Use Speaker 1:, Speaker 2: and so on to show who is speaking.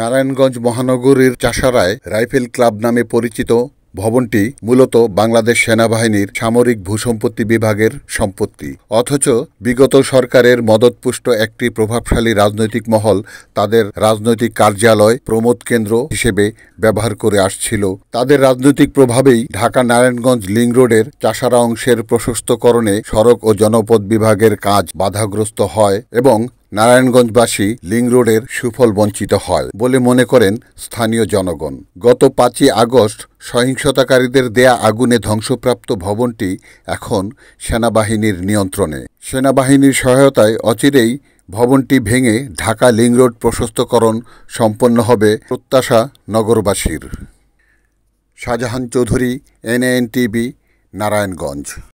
Speaker 1: নারায়ণগঞ্জ মহানগরীর চাষারায় rifle club নামে পরিচিত ভবনটি মূলত বাংলাদেশ সেনাবাহিনীর সামরিক ভূসম্পত্তি বিভাগের সম্পত্তি অথচ বিগত সরকারের মদতপুষ্ট একটি প্রভাবশালী রাজনৈতিক মহল তাদের রাজনৈতিক কার্যালয় প্রমোদ কেন্দ্র হিসেবে ব্যবহার করে আসছিল তাদের রাজনৈতিক প্রভাবেই ঢাকা নারায়ণগঞ্জ লিং রোডের চাষারা অংশের প্রশস্তকরণে সড়ক ও জনপদ বিভাগের কাজ বাধাগ্রস্ত হয় এবং নারায়ণগঞ্জবাসী লিং রোডের সুফল বঞ্চিত হয় বলে মনে করেন স্থানীয় জনগণ গত পাঁচই আগস্ট সহিংসতাকারীদের দেয়া আগুনে ধ্বংসপ্রাপ্ত ভবনটি এখন সেনাবাহিনীর নিয়ন্ত্রণে সেনাবাহিনীর সহায়তায় অচিরেই ভবনটি ভেঙে ঢাকা লিং রোড প্রশস্তকরণ সম্পন্ন হবে প্রত্যাশা নগরবাসীর শাহজাহান চৌধুরী এনএএন টিভি নারায়ণগঞ্জ